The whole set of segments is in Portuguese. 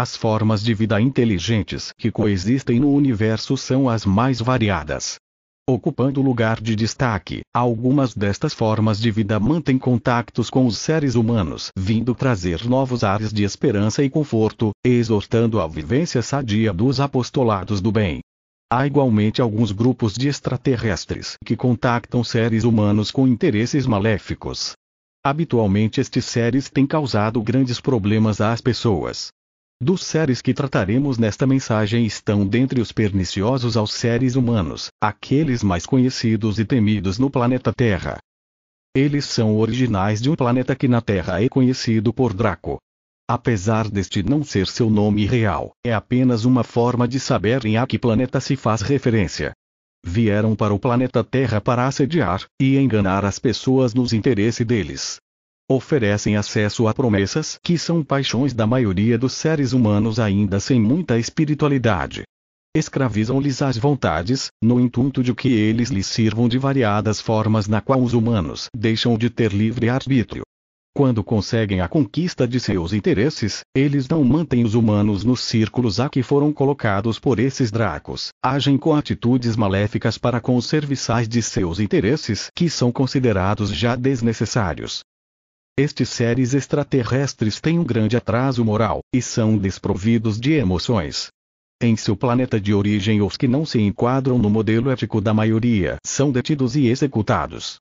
As formas de vida inteligentes que coexistem no universo são as mais variadas. Ocupando lugar de destaque, algumas destas formas de vida mantêm contactos com os seres humanos, vindo trazer novos ares de esperança e conforto, exortando a vivência sadia dos apostolados do bem. Há igualmente alguns grupos de extraterrestres que contactam seres humanos com interesses maléficos. Habitualmente estes seres têm causado grandes problemas às pessoas, dos seres que trataremos nesta mensagem estão dentre os perniciosos aos seres humanos, aqueles mais conhecidos e temidos no planeta Terra. Eles são originais de um planeta que na Terra é conhecido por Draco. Apesar deste não ser seu nome real, é apenas uma forma de saber em a que planeta se faz referência. Vieram para o planeta Terra para assediar e enganar as pessoas nos interesse deles oferecem acesso a promessas que são paixões da maioria dos seres humanos ainda sem muita espiritualidade. Escravizam-lhes as vontades, no intuito de que eles lhes sirvam de variadas formas na qual os humanos deixam de ter livre arbítrio. Quando conseguem a conquista de seus interesses, eles não mantêm os humanos nos círculos a que foram colocados por esses dracos, agem com atitudes maléficas para com os serviçais de seus interesses que são considerados já desnecessários. Estes seres extraterrestres têm um grande atraso moral, e são desprovidos de emoções. Em seu planeta de origem, os que não se enquadram no modelo ético da maioria são detidos e executados.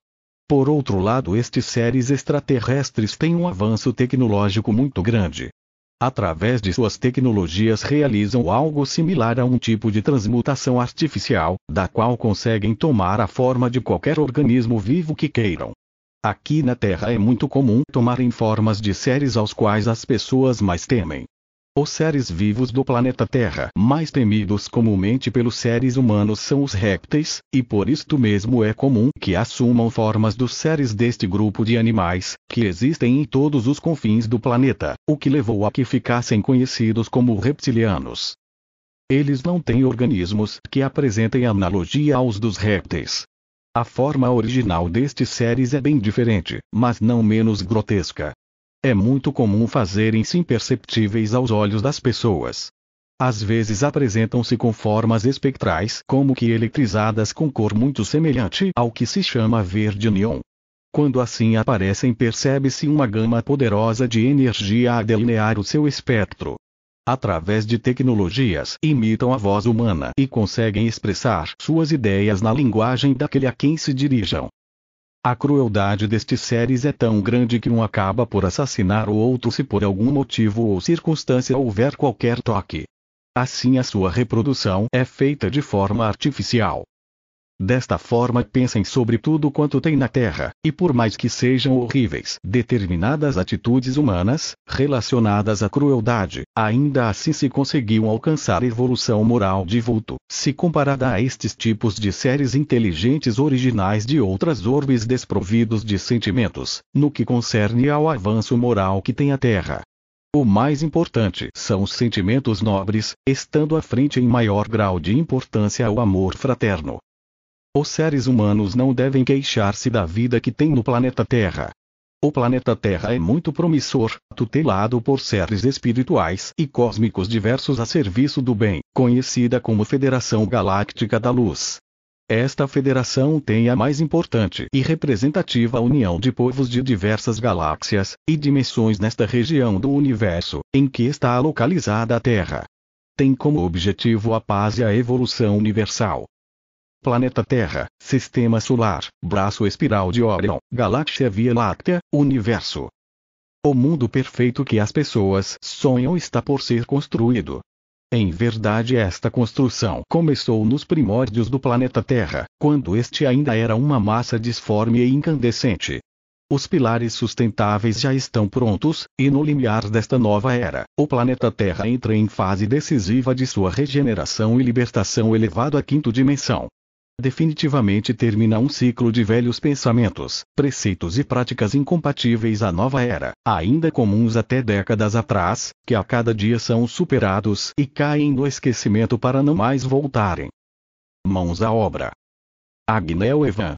Por outro lado, estes seres extraterrestres têm um avanço tecnológico muito grande. Através de suas tecnologias, realizam algo similar a um tipo de transmutação artificial, da qual conseguem tomar a forma de qualquer organismo vivo que queiram. Aqui na Terra é muito comum tomarem formas de seres aos quais as pessoas mais temem. Os seres vivos do planeta Terra, mais temidos comumente pelos seres humanos, são os répteis, e por isto mesmo é comum que assumam formas dos seres deste grupo de animais, que existem em todos os confins do planeta, o que levou a que ficassem conhecidos como reptilianos. Eles não têm organismos que apresentem analogia aos dos répteis, a forma original destes séries é bem diferente, mas não menos grotesca. É muito comum fazerem-se imperceptíveis aos olhos das pessoas. Às vezes apresentam-se com formas espectrais como que eletrizadas com cor muito semelhante ao que se chama verde neon. Quando assim aparecem percebe-se uma gama poderosa de energia a delinear o seu espectro através de tecnologias, imitam a voz humana e conseguem expressar suas ideias na linguagem daquele a quem se dirijam. A crueldade destes seres é tão grande que um acaba por assassinar o outro se por algum motivo ou circunstância houver qualquer toque. Assim, a sua reprodução é feita de forma artificial, Desta forma pensem sobre tudo quanto tem na Terra, e por mais que sejam horríveis determinadas atitudes humanas, relacionadas à crueldade, ainda assim se conseguiu alcançar evolução moral de vulto, se comparada a estes tipos de seres inteligentes originais de outras orbes desprovidos de sentimentos, no que concerne ao avanço moral que tem a Terra. O mais importante são os sentimentos nobres, estando à frente em maior grau de importância o amor fraterno, os seres humanos não devem queixar-se da vida que têm no planeta Terra. O planeta Terra é muito promissor, tutelado por seres espirituais e cósmicos diversos a serviço do bem, conhecida como Federação Galáctica da Luz. Esta federação tem a mais importante e representativa união de povos de diversas galáxias e dimensões nesta região do universo, em que está localizada a Terra. Tem como objetivo a paz e a evolução universal, planeta Terra, sistema solar, braço espiral de Orion, galáxia Via Láctea, universo. O mundo perfeito que as pessoas sonham está por ser construído. Em verdade, esta construção começou nos primórdios do planeta Terra, quando este ainda era uma massa disforme e incandescente. Os pilares sustentáveis já estão prontos, e no limiar desta nova era, o planeta Terra entra em fase decisiva de sua regeneração e libertação elevado à quinta dimensão definitivamente termina um ciclo de velhos pensamentos, preceitos e práticas incompatíveis à nova era, ainda comuns até décadas atrás, que a cada dia são superados e caem no esquecimento para não mais voltarem. Mãos à obra. Agnel Evan